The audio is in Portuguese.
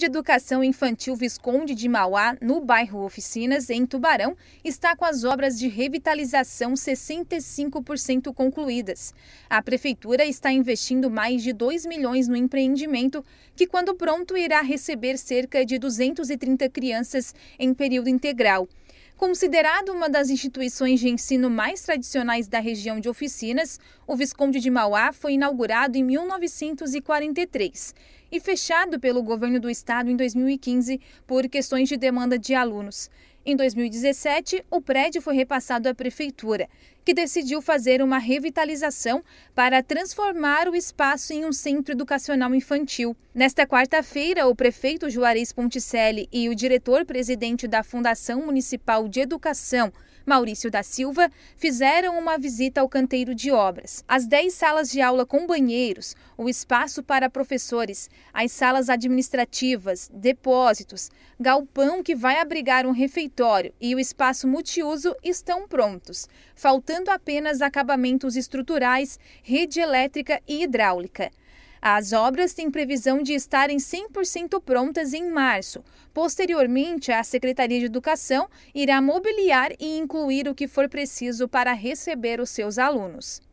de Educação Infantil Visconde de Mauá, no bairro Oficinas, em Tubarão, está com as obras de revitalização 65% concluídas. A prefeitura está investindo mais de 2 milhões no empreendimento, que quando pronto irá receber cerca de 230 crianças em período integral. Considerado uma das instituições de ensino mais tradicionais da região de Oficinas, o Visconde de Mauá foi inaugurado em 1943 e fechado pelo governo do estado em 2015 por questões de demanda de alunos. Em 2017, o prédio foi repassado à prefeitura que decidiu fazer uma revitalização para transformar o espaço em um centro educacional infantil. Nesta quarta-feira, o prefeito Juarez Ponticelli e o diretor-presidente da Fundação Municipal de Educação, Maurício da Silva, fizeram uma visita ao canteiro de obras. As 10 salas de aula com banheiros, o espaço para professores, as salas administrativas, depósitos, galpão que vai abrigar um refeitório e o espaço multiuso estão prontos, faltando afetando apenas acabamentos estruturais, rede elétrica e hidráulica. As obras têm previsão de estarem 100% prontas em março. Posteriormente, a Secretaria de Educação irá mobiliar e incluir o que for preciso para receber os seus alunos.